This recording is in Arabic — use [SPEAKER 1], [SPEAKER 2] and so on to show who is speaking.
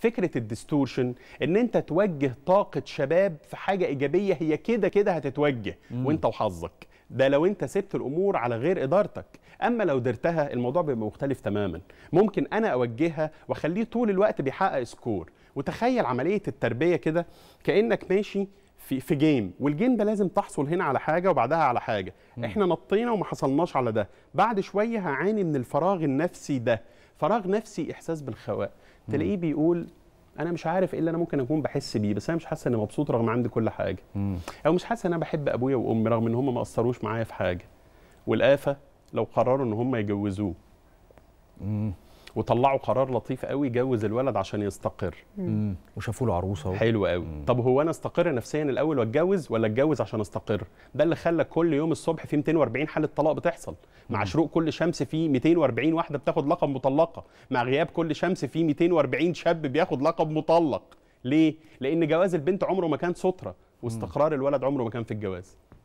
[SPEAKER 1] فكره الديستورشن ان انت توجه طاقه شباب في حاجه ايجابيه هي كده كده هتتوجه مم. وانت وحظك ده لو انت سبت الامور على غير ادارتك اما لو درتها الموضوع بيبقى مختلف تماما ممكن انا اوجهها واخليه طول الوقت بيحقق سكور وتخيل عمليه التربيه كده كانك ماشي في في جيم والجيم ده لازم تحصل هنا على حاجه وبعدها على حاجه مم. احنا نطينا وما حصلناش على ده بعد شويه هعاني من الفراغ النفسي ده فراغ نفسي احساس بالخواء تلاقيه بيقول انا مش عارف ايه اللي انا ممكن اكون بحس بيه بس انا مش حاسس اني مبسوط رغم عندي كل حاجه مم. او مش حاسس ان انا بحب ابويا وامي رغم ان هم ما اثروش معايا في حاجه والافه لو قرروا ان هم يجوزوه وطلعوا قرار لطيف قوي جوز الولد عشان يستقر وشافوا له عروسه حلو قوي مم. طب هو انا استقر نفسيا الاول واتجوز ولا اتجوز عشان استقر ده اللي خلى كل يوم الصبح في 240 حاله طلاق بتحصل مع مم. شروق كل شمس في 240 واحده بتاخد لقب مطلقه مع غياب كل شمس في 240 شاب بياخد لقب مطلق ليه لان جواز البنت عمره ما كان ستره واستقرار الولد عمره ما كان في الجواز